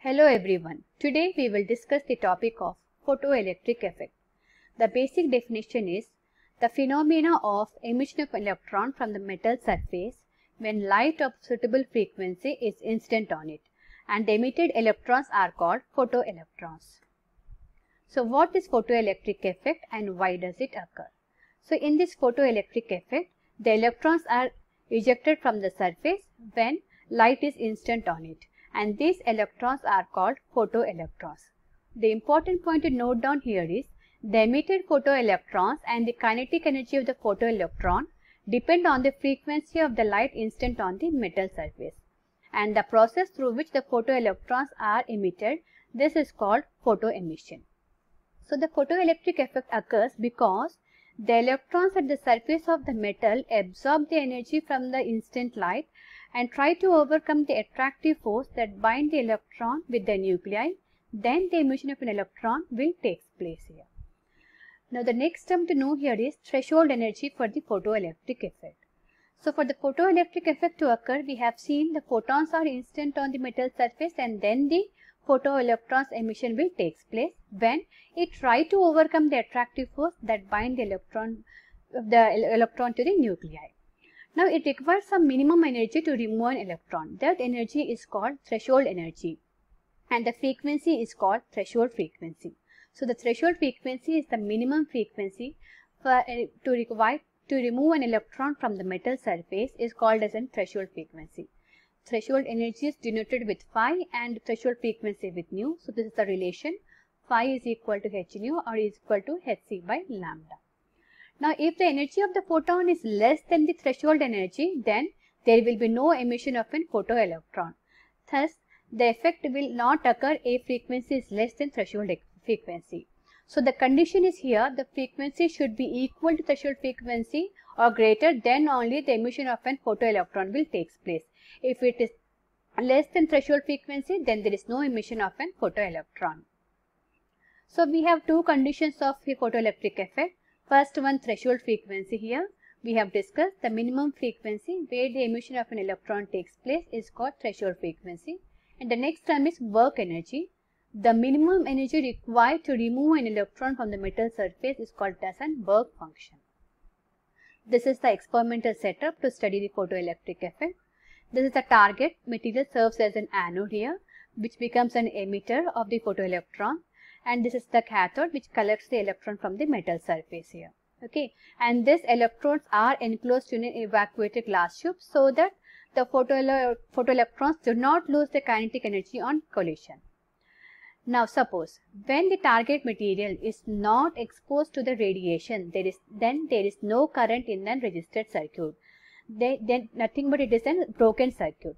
Hello everyone. Today we will discuss the topic of photoelectric effect. The basic definition is the phenomena of emission of electron from the metal surface when light of suitable frequency is incident on it and the emitted electrons are called photoelectrons. So what is photoelectric effect and why does it occur? So in this photoelectric effect, the electrons are ejected from the surface when light is incident on it and these electrons are called photoelectrons. The important point to note down here is the emitted photoelectrons and the kinetic energy of the photoelectron depend on the frequency of the light instant on the metal surface and the process through which the photoelectrons are emitted this is called photoemission. So the photoelectric effect occurs because the electrons at the surface of the metal absorb the energy from the instant light and try to overcome the attractive force that bind the electron with the nuclei, then the emission of an electron will take place here. Now the next term to know here is threshold energy for the photoelectric effect. So for the photoelectric effect to occur, we have seen the photons are instant on the metal surface and then the photoelectrons emission will take place when it try to overcome the attractive force that bind the electron the electron to the nuclei. Now it requires some minimum energy to remove an electron. That energy is called threshold energy and the frequency is called threshold frequency. So the threshold frequency is the minimum frequency for, uh, to require to remove an electron from the metal surface is called as a threshold frequency. Threshold energy is denoted with phi and threshold frequency with nu. So this is the relation phi is equal to h nu or is equal to hc by lambda. Now, if the energy of the photon is less than the threshold energy, then there will be no emission of a photoelectron. Thus, the effect will not occur if frequency is less than threshold frequency. So, the condition is here the frequency should be equal to threshold frequency or greater then only the emission of a photoelectron will take place. If it is less than threshold frequency then there is no emission of a photoelectron. So, we have two conditions of photoelectric effect. First one threshold frequency here. We have discussed the minimum frequency where the emission of an electron takes place is called threshold frequency. And the next term is work energy. The minimum energy required to remove an electron from the metal surface is called as an work function. This is the experimental setup to study the photoelectric effect. This is the target material serves as an anode here which becomes an emitter of the photoelectron and this is the cathode which collects the electron from the metal surface here okay and these electrons are enclosed in an evacuated glass tube so that the photoelectrons do not lose the kinetic energy on collision. Now suppose when the target material is not exposed to the radiation there is then there is no current in the registered circuit they, then nothing but it is a broken circuit.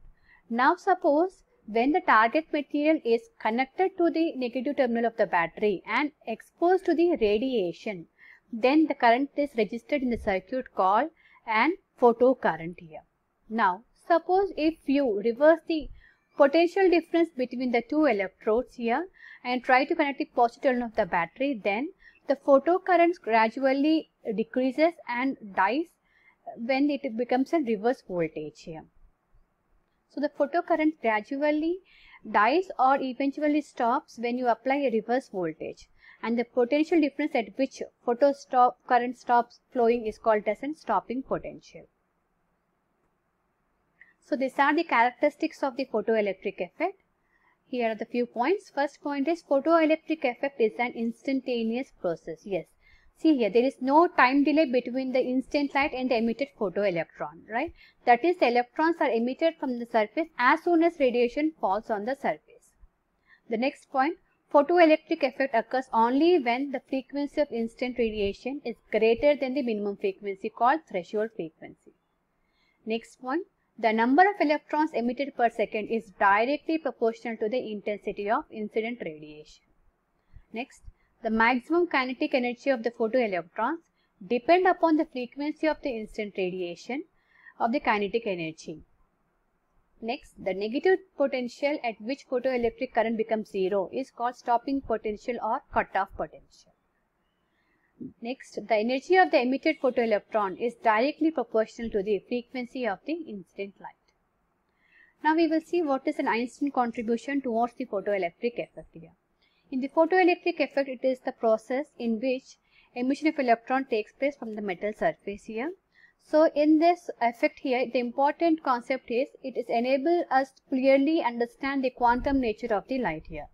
Now suppose when the target material is connected to the negative terminal of the battery and exposed to the radiation, then the current is registered in the circuit called an photocurrent here. Now, suppose if you reverse the potential difference between the two electrodes here and try to connect the positive terminal of the battery, then the photocurrent gradually decreases and dies when it becomes a reverse voltage here. So the photocurrent gradually dies or eventually stops when you apply a reverse voltage and the potential difference at which photo stop current stops flowing is called as a stopping potential. So these are the characteristics of the photoelectric effect. Here are the few points. First point is photoelectric effect is an instantaneous process. Yes, see here there is no time delay between the instant light and the emitted photoelectron right that is the electrons are emitted from the surface as soon as radiation falls on the surface the next point photoelectric effect occurs only when the frequency of instant radiation is greater than the minimum frequency called threshold frequency next point the number of electrons emitted per second is directly proportional to the intensity of incident radiation next the maximum kinetic energy of the photoelectrons depend upon the frequency of the instant radiation of the kinetic energy. Next, the negative potential at which photoelectric current becomes zero is called stopping potential or cutoff potential. Next, the energy of the emitted photoelectron is directly proportional to the frequency of the incident light. Now we will see what is an Einstein contribution towards the photoelectric effect here. In the photoelectric effect, it is the process in which emission of electron takes place from the metal surface here. So in this effect here, the important concept is it is enable us to clearly understand the quantum nature of the light here.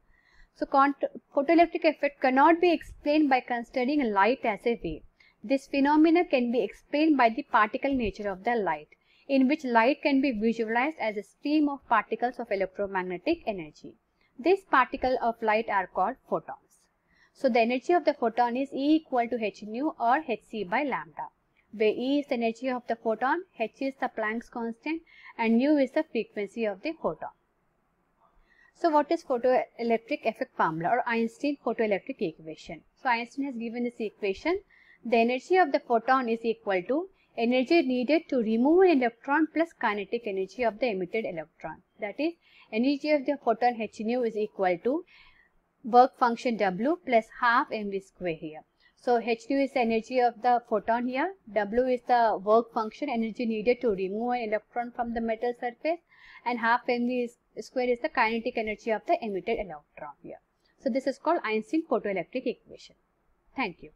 So photoelectric effect cannot be explained by considering light as a wave. This phenomena can be explained by the particle nature of the light, in which light can be visualized as a stream of particles of electromagnetic energy this particle of light are called photons. So the energy of the photon is E equal to h nu or hc by lambda where E is the energy of the photon, H is the Planck's constant and nu is the frequency of the photon. So what is photoelectric effect formula or Einstein photoelectric equation? So Einstein has given this equation. The energy of the photon is equal to energy needed to remove an electron plus kinetic energy of the emitted electron that is energy of the photon h nu is equal to work function w plus half mv square here. So h nu is the energy of the photon here, w is the work function energy needed to remove an electron from the metal surface and half mv square is the kinetic energy of the emitted electron here. So this is called Einstein photoelectric equation. Thank you.